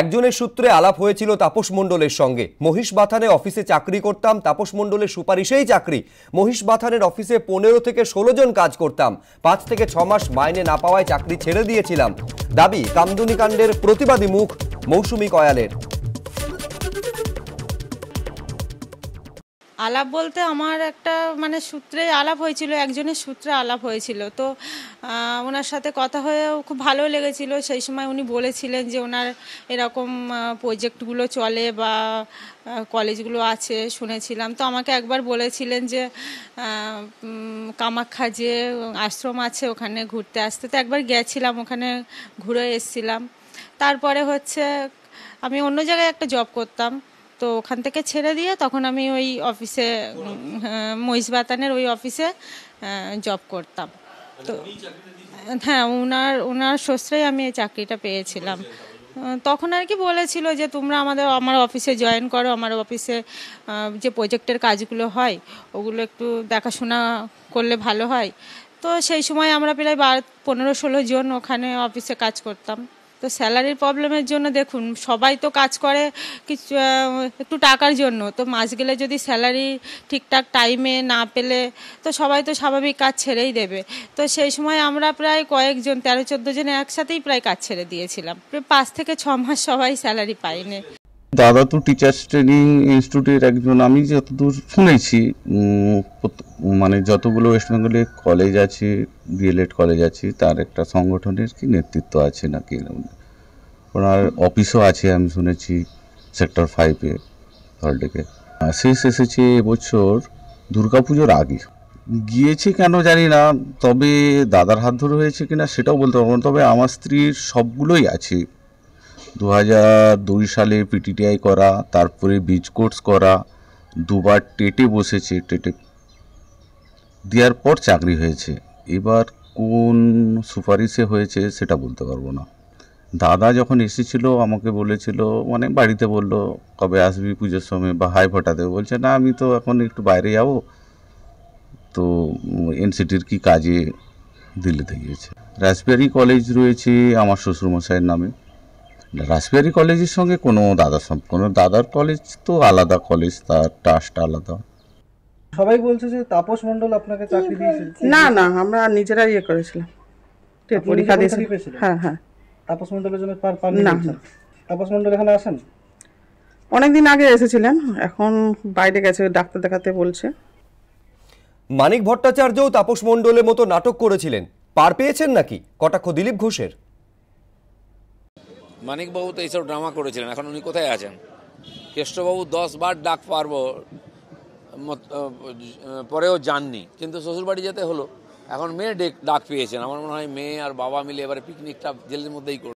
একজনের সূত্রে আলাপ হয়েছিল তাপস মণ্ডলের সঙ্গে মহিষ বাথানে অফিসে চাকরি করতাম তাপস মণ্ডলের সুপারিশেই চাকরি মহিষ বাথানের অফিসে পনেরো থেকে ষোলো জন কাজ করতাম পাঁচ থেকে ছ মাস মাইনে না পাওয়ায় চাকরি ছেড়ে দিয়েছিলাম দাবি কামদুনিকাণ্ডের প্রতিবাদী মুখ মৌসুমি কয়ালের আলাপ বলতে আমার একটা মানে সূত্রে আলাপ হয়েছিল একজনের সূত্রে আলাপ হয়েছিল তো ওনার সাথে কথা হয়েও খুব ভালো লেগেছিল সেই সময় উনি বলেছিলেন যে ওনার এরকম প্রজেক্টগুলো চলে বা কলেজগুলো আছে শুনেছিলাম তো আমাকে একবার বলেছিলেন যে কামাখ্যা যে আশ্রম আছে ওখানে ঘুরতে আসতে তো একবার গেছিলাম ওখানে ঘুরে এসছিলাম তারপরে হচ্ছে আমি অন্য জায়গায় একটা জব করতাম তো ওখান থেকে ছেড়ে দিয়ে তখন আমি ওই অফিসে হ্যাঁ, মহিষবাতানের ওই অফিসে জব করতাম তো হ্যাঁ ওনার ওনার সস্ত্রেই আমি এই চাকরিটা পেয়েছিলাম তখন আর কি বলেছিল যে তোমরা আমাদের আমার অফিসে জয়েন করো আমার অফিসে যে প্রজেক্টের কাজগুলো হয় ওগুলো একটু দেখাশোনা করলে ভালো হয় তো সেই সময় আমরা প্রায় বারো পনেরো ষোলো জন ওখানে অফিসে কাজ করতাম তো স্যালারির প্রবলেমের জন্য দেখুন সবাই তো কাজ করে কিছু একটু টাকার জন্য তো মাস গেলে যদি স্যালারি ঠিকঠাক টাইমে না পেলে তো সবাই তো স্বাভাবিক কাজ ছেড়েই দেবে তো সেই সময় আমরা প্রায় কয়েকজন তেরো চোদ্দো জনে একসাথেই প্রায় কাজ ছেড়ে দিয়েছিলাম পাঁচ থেকে ছ মাস সবাই স্যালারি পাইনি দাদা তো টিচার্স ট্রেনিং ইনস্টিটিউটের একজন আমি যতদূর শুনেছি মানে যতগুলো ওয়েস্ট বেঙ্গলে কলেজ আছে বিএলএড কলেজ আছে তার একটা সংগঠনের কি নেতৃত্ব আছে নাকি ওনার অফিসও আছে আমি শুনেছি সেক্টর ফাইভে থর্ডেকে শেষ এসেছে এবছর দুর্গাপুজোর আগে গিয়েছি কেন জানি না তবে দাদার হাত ধরে হয়েছে কিনা সেটাও বলতে পারবো তবে আমার স্ত্রীর সবগুলোই আছে দু হাজার দুই সালে পিটিটিআই করা তারপরে বিচ কোর্স করা দুবার টেটে বসেছে টেটে দেওয়ার পর চাকরি হয়েছে এবার কোন সুপারিশে হয়েছে সেটা বলতে পারবো না দাদা যখন এসেছিল আমাকে বলেছিল মানে বাড়িতে বলল কবে আসবি পুজোর সময় বা হাই ফোটাতে বলছে না আমি তো এখন একটু বাইরে যাব তো এনসিটির কি কাজে দিল্লিতে গিয়েছে রাসবিহারি কলেজ রয়েছে আমার শ্বশুরমশাইয়ের নামে রাসবিহারি কলেজের সঙ্গে কোনো দাদার কোনো দাদার কলেজ তো আলাদা কলেজ তার ট্রাস্ট আলাদা সবাই বলছে যে তাপস আপনাকে চাকরি না না আমরা ইয়ে করেছিলাম পরীক্ষা দিয়েছি হ্যাঁ হ্যাঁ তাপস জন্য পার না তাপস এখানে আসেন অনেকদিন আগে এসেছিলেন এখন বাইরে গেছে ডাক্তার দেখাতে বলছে মানিক ভট্টাচার্যও তাপস মন্ডলের মতো নাটক করেছিলেন পার পেয়েছেন নাকি কটাক্ষ দিলীপ ঘোষের মানিকবাবু তো এইসব ড্রামা করেছিলেন এখন উনি কোথায় আছেন কেষ্টবাবু দশ বার ডাক পারব পরেও যাননি কিন্তু শ্বশুরবাড়ি যেতে হলো এখন মেয়ে ডেক ডাক পেয়েছেন আমার মনে হয় মেয়ে আর বাবা মিলে এবারে পিকনিকটা জেলের মধ্যেই